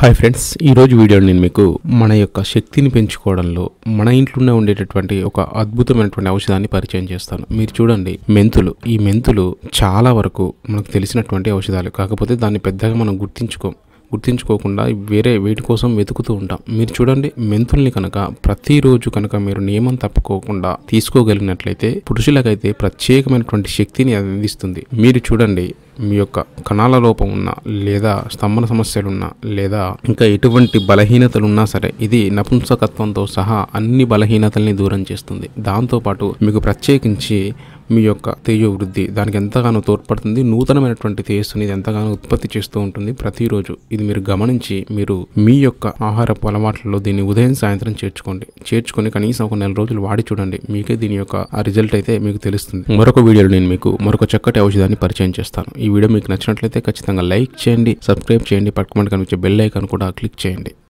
hi friends ఈరోజు video నేను మీకు మన యొక్క శక్తిని పెంచుకోవడంలో మన ఇంట్లోనే ఉండేటటువంటి ఒక అద్భుతమైనటువంటి ఔషధాన్ని పరిచయం చేస్తాను మీరు చూడండి మెంతులు ఈ మెంతులు చాలా వరకు మనకు తెలిసినటువంటి ఔషధాలు కాకపోతే దాన్ని పెద్దగా మనం గుర్తించుకోం గుర్తించుకోకుండా వేరే వీటి కోసం వెతుకుతూ ఉంటాం మీరు చూడండి మెంతుల్ని కనుక ప్రతిరోజు కనుక మీరు నియమం తప్పుకోకుండా తీసుకోగలిగినట్లయితే పురుషులకైతే ప్రత్యేకమైనటువంటి శక్తిని అందిస్తుంది మీరు చూడండి మీ యొక్క కణాల లోపం ఉన్నా లేదా స్తంభన సమస్యలున్నా లేదా ఇంకా ఎటువంటి బలహీనతలున్నా సరే ఇది నపుంసకత్వంతో సహా అన్ని బలహీనతల్ని దూరం చేస్తుంది దాంతోపాటు మీకు ప్రత్యేకించి మీ యొక్క తేజ వృద్ధి దానికి ఎంతగానో తోడ్పడుతుంది నూతనమైనటువంటి తేజస్సుని ఇది ఎంతగానో ఉత్పత్తి చేస్తూ ఉంటుంది ప్రతిరోజు ఇది మీరు గమనించి మీరు మీ యొక్క ఆహారపు అలవాట్లలో దీన్ని ఉదయం సాయంత్రం చేర్చుకోండి చేర్చుకొని కనీసం ఒక నెల రోజులు వాడి చూడండి మీకే దీని యొక్క రిజల్ట్ అయితే మీకు తెలుస్తుంది మరొక వీడియోలో నేను మీకు మరొక చక్కటి ఔషధాన్ని పరిచయం చేస్తాను ఈ వీడియో మీకు నచ్చినట్లయితే ఖచ్చితంగా లైక్ చేయండి సబ్స్క్రైబ్ చేయండి పట్టుకోమని కనిపించే బెల్ ఐకాన్ కూడా క్లిక్ చేయండి